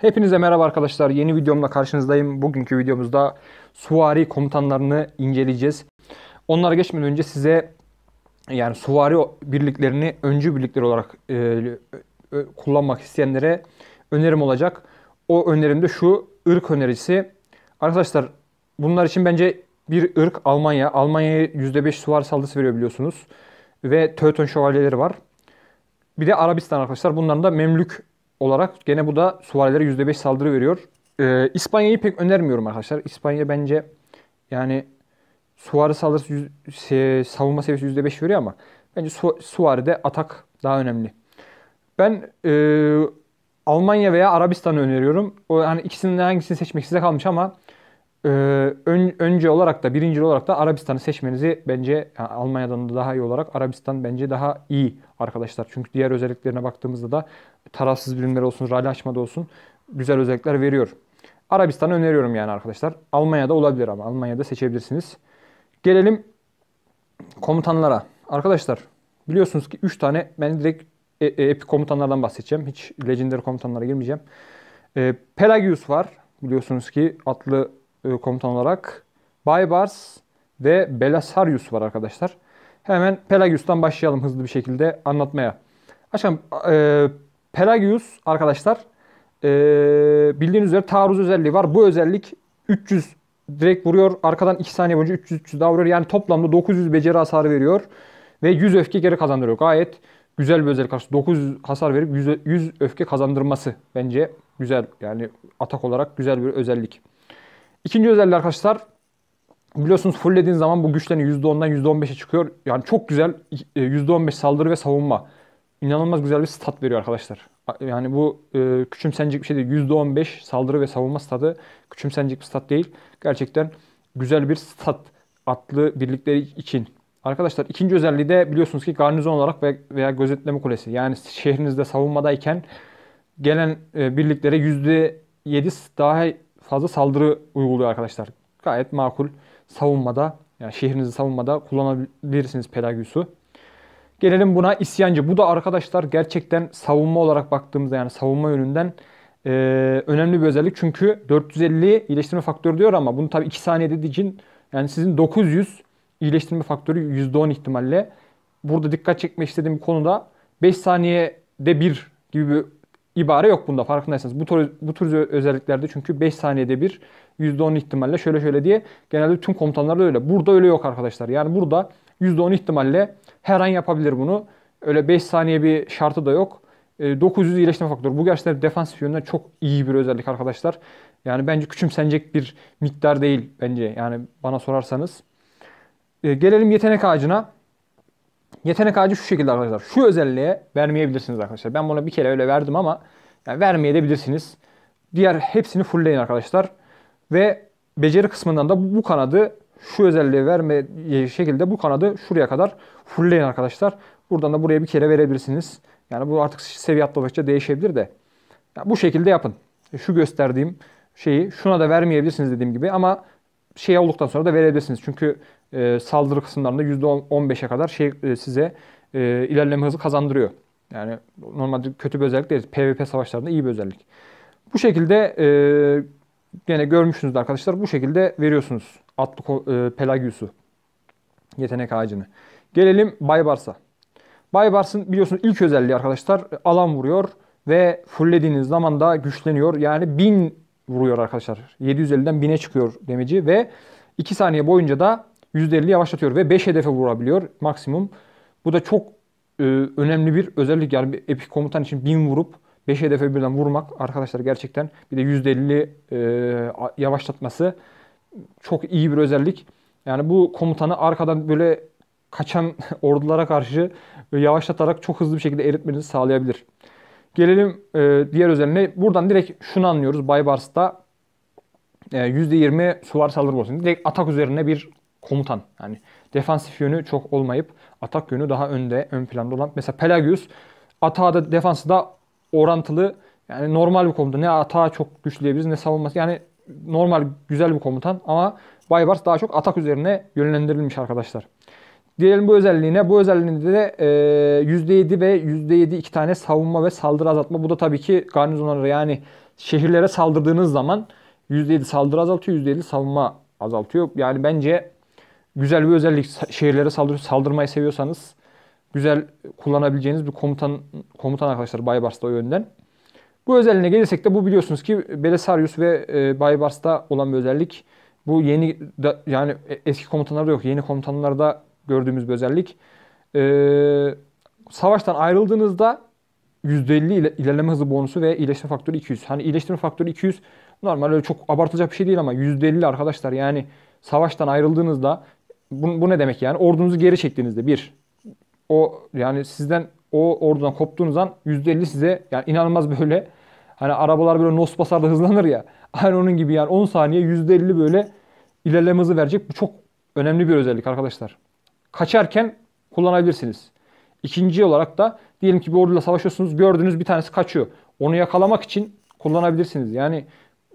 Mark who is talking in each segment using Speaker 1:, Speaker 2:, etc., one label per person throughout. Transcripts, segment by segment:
Speaker 1: Hepinize merhaba arkadaşlar. Yeni videomla karşınızdayım. Bugünkü videomuzda suvari komutanlarını inceleyeceğiz. Onlara geçmeden önce size yani suvari birliklerini öncü birlikler olarak e, e, kullanmak isteyenlere önerim olacak. O önerim de şu ırk önerisi. Arkadaşlar bunlar için bence bir ırk Almanya. Almanya'ya %5 suvari saldırısı veriyor biliyorsunuz. Ve Teuton şövalyeleri var. Bir de Arabistan arkadaşlar. Bunların da Memlük olarak gene bu da suvarilere %5 saldırı veriyor. Ee, İspanya'yı pek önermiyorum arkadaşlar. İspanya bence yani Suarez saldırısı yüz, şey, savunma seviyesi %5 veriyor ama bence su, Suarez'de atak daha önemli. Ben e, Almanya veya Arabistan'ı öneriyorum. O hani ikisinden hangisini seçmek size kalmış ama ee, ön, önce olarak da birinci olarak da Arabistan'ı seçmenizi bence yani Almanya'dan da daha iyi olarak Arabistan bence daha iyi arkadaşlar. Çünkü diğer özelliklerine baktığımızda da tarafsız birimler olsun, rally açmada olsun güzel özellikler veriyor. Arabistan'ı öneriyorum yani arkadaşlar. Almanya'da olabilir ama Almanya'da seçebilirsiniz. Gelelim komutanlara. Arkadaşlar biliyorsunuz ki 3 tane ben direkt e, e, epik komutanlardan bahsedeceğim. Hiç legendary komutanlara girmeyeceğim. Ee, Pelagius var. Biliyorsunuz ki atlı e, komutan olarak Baybars ve Belasarius var arkadaşlar. Hemen Pelagius'tan başlayalım hızlı bir şekilde anlatmaya. Aşkım e, Pelagius arkadaşlar e, bildiğiniz üzere taarruz özelliği var. Bu özellik 300 direkt vuruyor. Arkadan 2 saniye boyunca 300-300 daha vuruyor. Yani toplamda 900 beceri hasarı veriyor. Ve 100 öfke geri kazandırıyor. Gayet güzel bir özellik karşı 900 hasar verip 100, 100 öfke kazandırması bence güzel. Yani atak olarak güzel bir özellik. İkinci özelliği arkadaşlar biliyorsunuz fulllediğin zaman bu güçlerin %10'dan %15'e çıkıyor. Yani çok güzel %15 e, saldırı ve savunma. İnanılmaz güzel bir stat veriyor arkadaşlar. Yani bu e, küçümsenecek bir şey değil. %15 saldırı ve savunma statı küçümsenecek bir stat değil. Gerçekten güzel bir stat atlı birlikleri için. Arkadaşlar ikinci özelliği de biliyorsunuz ki garnizon olarak veya gözetleme kulesi. Yani şehrinizde savunmadayken gelen e, birliklere %7 daha fazla saldırı uyguluyor arkadaşlar. Gayet makul savunmada, yani şehrinizi savunmada kullanabilirsiniz Pelagius'u. Gelelim buna isyancı. Bu da arkadaşlar gerçekten savunma olarak baktığımızda yani savunma yönünden e, önemli bir özellik. Çünkü 450 iyileştirme faktörü diyor ama bunu tabii 2 saniye dediği için yani sizin 900 iyileştirme faktörü %10 ihtimalle. Burada dikkat çekmek istediğim bir konuda 5 saniyede bir gibi bir ibare yok bunda farkındaysanız. Bu tür, bu tür özelliklerde çünkü 5 saniyede bir %10 ihtimalle şöyle şöyle diye genelde tüm komutanlarda öyle. Burada öyle yok arkadaşlar. Yani burada %10 ihtimalle her an yapabilir bunu. Öyle 5 saniye bir şartı da yok. 900 e, iyileşme faktörü. Bu gerçekten defansif yönden çok iyi bir özellik arkadaşlar. Yani bence küçümsenecek bir miktar değil bence. Yani bana sorarsanız. E, gelelim yetenek ağacına. Yetenek ağacı şu şekilde arkadaşlar. Şu özelliğe vermeyebilirsiniz arkadaşlar. Ben bunu bir kere öyle verdim ama yani vermeyebilirsiniz. Diğer hepsini fullleyin arkadaşlar. Ve beceri kısmından da bu kanadı şu özelliği verme şekilde bu kanadı şuraya kadar fullleyin arkadaşlar. Buradan da buraya bir kere verebilirsiniz. Yani bu artık seviye atladıkça değişebilir de. Yani bu şekilde yapın. Şu gösterdiğim şeyi şuna da vermeyebilirsiniz dediğim gibi ama şey olduktan sonra da verebilirsiniz. Çünkü e, saldırı kısımlarında %15'e kadar şey e, size e, ilerleme hızı kazandırıyor. Yani normalde kötü bir özellik değil. PvP savaşlarında iyi bir özellik. Bu şekilde e, gene görmüşsünüz arkadaşlar. Bu şekilde veriyorsunuz atlı e, Pelagius'u. Yetenek ağacını. Gelelim Baybars'a. Baybars'ın biliyorsunuz ilk özelliği arkadaşlar alan vuruyor ve fullediğiniz zaman da güçleniyor. Yani 1000 vuruyor arkadaşlar. 750'den 1000'e çıkıyor demeci ve 2 saniye boyunca da %50 yavaşlatıyor ve 5 hedefe vurabiliyor maksimum. Bu da çok e, önemli bir özellik. Yani bir epik komutan için 1000 vurup 5 hedefe birden vurmak arkadaşlar gerçekten bir de %50 e, yavaşlatması çok iyi bir özellik. Yani bu komutanı arkadan böyle kaçan ordulara karşı yavaşlatarak çok hızlı bir şekilde eritmenizi sağlayabilir. Gelelim e, diğer özelliğine. Buradan direkt şunu anlıyoruz. Baybars'ta e, %20 suvar saldırı borsasında. Direkt atak üzerine bir komutan. Yani defansif yönü çok olmayıp atak yönü daha önde, ön planda olan. Mesela Pelagius atağı da defansı da orantılı. Yani normal bir komutan. Ne atağı çok güçlü ne savunması. Yani normal güzel bir komutan ama Baybars daha çok atak üzerine yönlendirilmiş arkadaşlar. Diyelim bu özelliğine. Bu özelliğinde de %7 e, ve %7 iki tane savunma ve saldırı azaltma. Bu da tabii ki garnizonları, yani şehirlere saldırdığınız zaman %7 saldırı azaltıyor, %7 savunma azaltıyor. Yani bence güzel bir özellik. Şehirlere saldır saldırmayı seviyorsanız güzel kullanabileceğiniz bir komutan komutan arkadaşlar Baybars'ta o yönden. Bu özelliğine gelirsek de bu biliyorsunuz ki Belisarius ve e, Baybars'ta olan bir özellik. Bu yeni da, yani e, eski komutanlarda yok. Yeni komutanlarda gördüğümüz bir özellik. Ee, savaştan ayrıldığınızda %50 ilerleme hızı bonusu ve iyileştirme faktörü 200. Hani iyileştirme faktörü 200 normal öyle çok abartılacak bir şey değil ama %50 arkadaşlar yani savaştan ayrıldığınızda bu, bu ne demek yani? Ordunuzu geri çektiğinizde bir o yani sizden o ordudan koptuğunuz an %50 size yani inanılmaz böyle hani arabalar böyle nos basar da hızlanır ya. Aynı onun gibi yani 10 saniye %50 böyle ilerleme hızı verecek. Bu çok önemli bir özellik arkadaşlar kaçarken kullanabilirsiniz. İkinci olarak da diyelim ki bir orduyla savaşıyorsunuz. Gördüğünüz bir tanesi kaçıyor. Onu yakalamak için kullanabilirsiniz. Yani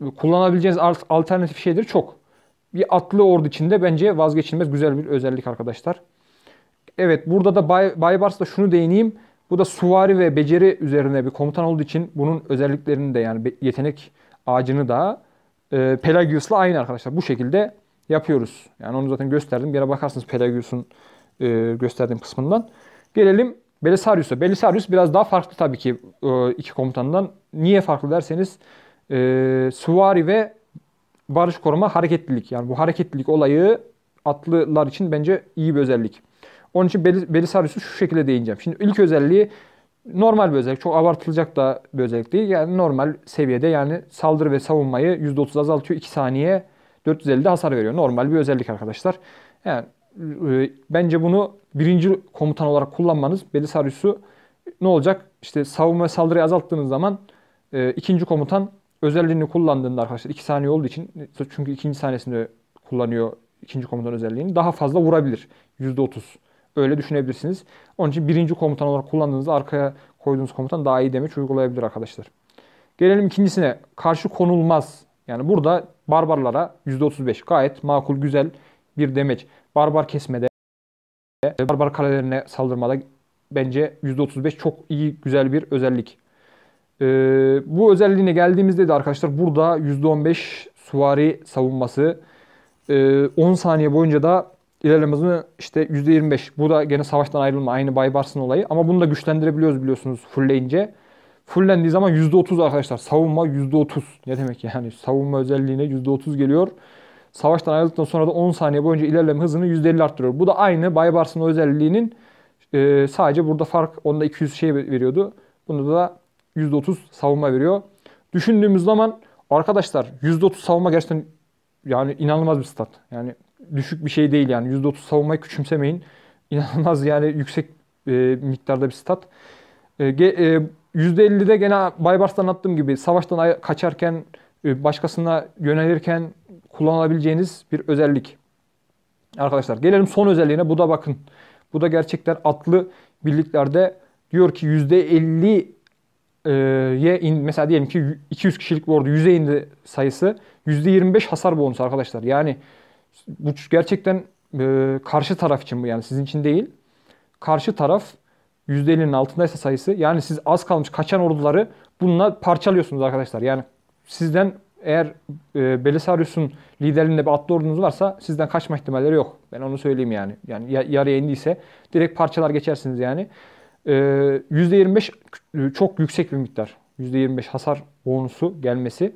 Speaker 1: e, kullanabileceğiniz alternatif şeyleri çok. Bir atlı ordu içinde bence vazgeçilmez güzel bir özellik arkadaşlar. Evet burada da Bay, Baybars'la şunu değineyim. Bu da suvari ve beceri üzerine bir komutan olduğu için bunun özelliklerini de yani yetenek ağacını da e, Pelagius'la aynı arkadaşlar. Bu şekilde yapıyoruz. Yani onu zaten gösterdim. Bir bakarsınız Pelagius'un e, gösterdiğim kısmından. Gelelim Belisarius'a. Belisarius biraz daha farklı tabii ki e, iki komutandan. Niye farklı derseniz e, süvari ve barış koruma hareketlilik. Yani bu hareketlilik olayı atlılar için bence iyi bir özellik. Onun için Belisarius'u şu şekilde değineceğim. Şimdi ilk özelliği normal bir özellik. Çok abartılacak da bir özellik değil. Yani normal seviyede yani saldırı ve savunmayı %30 azaltıyor. 2 saniye 450'de hasar veriyor. Normal bir özellik arkadaşlar. Yani e, bence bunu birinci komutan olarak kullanmanız Belisarius'u ne olacak? İşte savunma ve saldırıyı azalttığınız zaman e, ikinci komutan özelliğini kullandığında arkadaşlar 2 saniye olduğu için e, çünkü ikinci saniyesinde kullanıyor ikinci komutan özelliğini daha fazla vurabilir. %30. Öyle düşünebilirsiniz. Onun için birinci komutan olarak kullandığınızda arkaya koyduğunuz komutan daha iyi demeç uygulayabilir arkadaşlar. Gelelim ikincisine. Karşı konulmaz yani burada barbarlara %35 gayet makul güzel bir demeç. Barbar kesmede barbar kalelerine saldırmada bence %35 çok iyi güzel bir özellik. Ee, bu özelliğine geldiğimizde de arkadaşlar burada %15 suvari savunması e, ee, 10 saniye boyunca da ilerlemesini işte %25. Bu da gene savaştan ayrılma aynı Baybars'ın olayı ama bunu da güçlendirebiliyoruz biliyorsunuz fullleyince. Fullendiği zaman %30 arkadaşlar. Savunma %30. Ne demek yani? Savunma özelliğine %30 geliyor. Savaştan ayrıldıktan sonra da 10 saniye boyunca ilerleme hızını %50 arttırıyor. Bu da aynı Baybars'ın özelliğinin e, sadece burada fark onda 200 şey veriyordu. bunu da %30 savunma veriyor. Düşündüğümüz zaman arkadaşlar %30 savunma gerçekten yani inanılmaz bir stat. Yani düşük bir şey değil yani. %30 savunmayı küçümsemeyin. İnanılmaz yani yüksek e, miktarda bir stat. E, e, %50'de gene Baybars'tan attığım gibi savaştan kaçarken, e, başkasına yönelirken kullanabileceğiniz bir özellik. Arkadaşlar gelelim son özelliğine. Bu da bakın. Bu da gerçekten atlı birliklerde diyor ki %50'ye in, mesela diyelim ki 200 kişilik vardı, ordu indi sayısı. %25 hasar bonusu arkadaşlar. Yani bu gerçekten e, karşı taraf için bu yani sizin için değil. Karşı taraf %50'nin altındaysa sayısı yani siz az kalmış kaçan orduları bununla parçalıyorsunuz arkadaşlar. Yani sizden eğer e, Belisarius'un liderliğinde bir atlı ordunuz varsa sizden kaçma ihtimalleri yok. Ben onu söyleyeyim yani. Yani yarıya indiyse direkt parçalar geçersiniz yani. E, %25 çok yüksek bir miktar. %25 hasar bonusu gelmesi.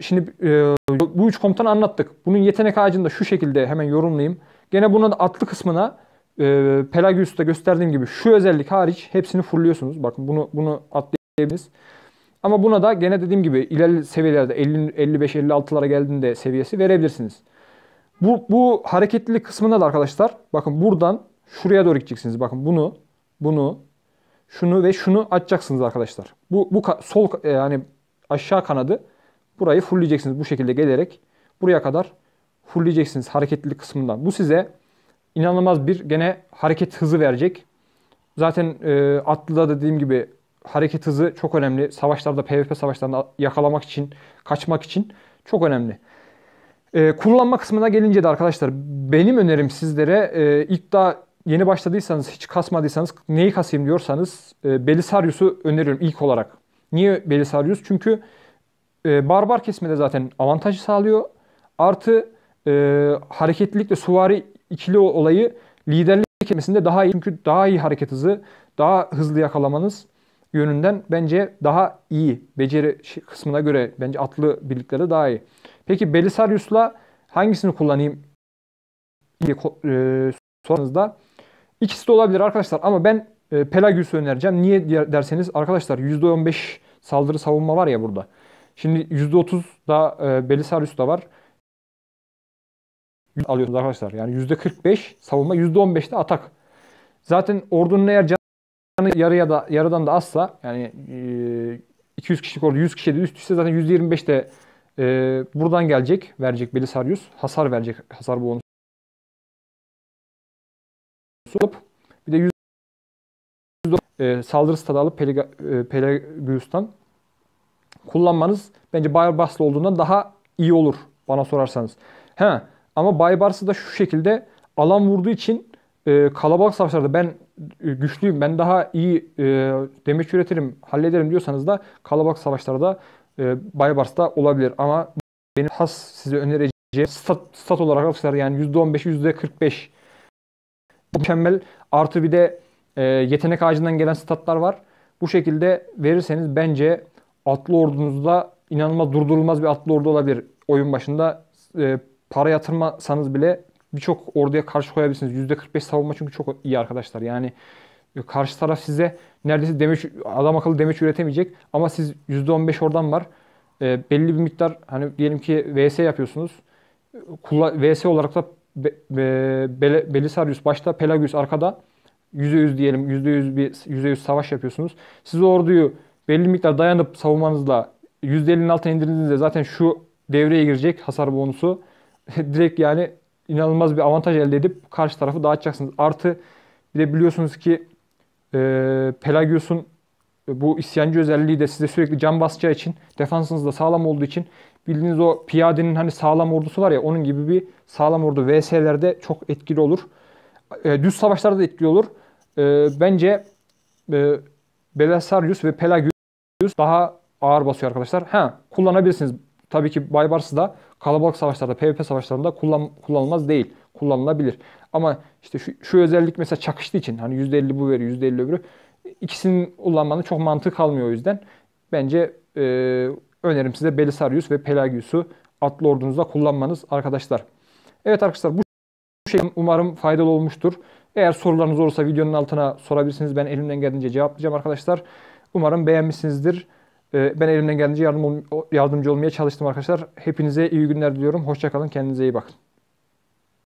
Speaker 1: Şimdi e, bu üç komutanı anlattık. Bunun yetenek ağacını da şu şekilde hemen yorumlayayım. Gene bunun atlı kısmına e, ee, Pelagius'ta gösterdiğim gibi şu özellik hariç hepsini fullüyorsunuz. Bakın bunu bunu atlayabilirsiniz. Ama buna da gene dediğim gibi ileri seviyelerde 50 55 56'lara geldiğinde seviyesi verebilirsiniz. Bu bu hareketlilik kısmında da arkadaşlar bakın buradan şuraya doğru gideceksiniz. Bakın bunu bunu şunu ve şunu açacaksınız arkadaşlar. Bu bu sol e, yani aşağı kanadı burayı fullleyeceksiniz bu şekilde gelerek buraya kadar fullleyeceksiniz hareketlilik kısmından. Bu size inanılmaz bir gene hareket hızı verecek. Zaten e, atlıda dediğim gibi hareket hızı çok önemli. Savaşlarda, PvP savaşlarında yakalamak için, kaçmak için çok önemli. E, kullanma kısmına gelince de arkadaşlar benim önerim sizlere e, ilk daha yeni başladıysanız, hiç kasmadıysanız neyi kasayım diyorsanız e, Belisarius'u öneriyorum ilk olarak. Niye Belisarius? Çünkü e, barbar kesmede zaten avantajı sağlıyor. Artı e, hareketlilik suvari ikili olayı liderlik kelimesinde daha iyi. Çünkü daha iyi hareket hızı, daha hızlı yakalamanız yönünden bence daha iyi. Beceri kısmına göre bence atlı birliklere daha iyi. Peki Belisarius'la hangisini kullanayım diye e, sorduğunuzda ikisi de olabilir arkadaşlar ama ben e, Pelagius'u önereceğim. Niye derseniz arkadaşlar %15 saldırı savunma var ya burada. Şimdi %30 da e, Belisarius da var alıyorsunuz arkadaşlar. Yani %45 savunma, %15'te atak. Zaten ordunun eğer canı yarıya da yarıdan da azsa yani 200 e, kişilik ordu 100 kişiye de üst üste zaten %25'te e, buradan gelecek, verecek Belisarius. Hasar verecek, hasar bu bonusu. Bir de 100 e, saldırı stadı alıp Pelagius'tan e, kullanmanız bence Bayer Baslı olduğundan daha iyi olur bana sorarsanız. He, ama Baybars'ı da şu şekilde alan vurduğu için e, kalabalık savaşlarda ben e, güçlüyüm, ben daha iyi e, demeç üretirim, hallederim diyorsanız da kalabalık savaşlarda e, Baybars'ta olabilir. Ama benim has size önereceğim stat, stat olarak arkadaşlar yani %15, %45 mükemmel. Artı bir de e, yetenek ağacından gelen statlar var. Bu şekilde verirseniz bence atlı ordunuzda inanılmaz durdurulmaz bir atlı ordu olabilir. Oyun başında e, para yatırmasanız bile birçok orduya karşı koyabilirsiniz. %45 savunma çünkü çok iyi arkadaşlar. Yani e, karşı taraf size neredeyse demeç, adam akıllı demeç üretemeyecek ama siz %15 oradan var. E, belli bir miktar hani diyelim ki VS yapıyorsunuz. Kula, VS olarak da be, be, Bel Belisarius başta Pelagius arkada %100 diyelim %100 bir %100 savaş yapıyorsunuz. Siz orduyu belli miktar dayanıp savunmanızla %50'nin altına indirdiğinizde zaten şu devreye girecek hasar bonusu. direkt yani inanılmaz bir avantaj elde edip karşı tarafı dağıtacaksınız. Artı bir de biliyorsunuz ki e, Pelagius'un e, bu isyancı özelliği de size sürekli can basacağı için defansınız da sağlam olduğu için bildiğiniz o piyadenin hani sağlam ordusu var ya onun gibi bir sağlam ordu VS'lerde çok etkili olur. E, düz savaşlarda da etkili olur. E, bence e, Belisarius ve Pelagius daha ağır basıyor arkadaşlar. Ha kullanabilirsiniz. Tabii ki Baybars'ı da kalabalık savaşlarda, PvP savaşlarında kullan, kullanılmaz değil. Kullanılabilir. Ama işte şu, şu özellik mesela çakıştığı için hani %50 bu veriyor, %50 öbürü. ikisinin kullanmanın çok mantığı kalmıyor o yüzden. Bence e, önerim size Belisarius ve Pelagius'u atlı ordunuzda kullanmanız arkadaşlar. Evet arkadaşlar bu şey umarım faydalı olmuştur. Eğer sorularınız olursa videonun altına sorabilirsiniz. Ben elimden geldiğince cevaplayacağım arkadaşlar. Umarım beğenmişsinizdir. Ee, ben elimden geldiğince yardım, yardımcı olmaya çalıştım arkadaşlar. Hepinize iyi günler diliyorum. Hoşçakalın. Kendinize iyi bakın.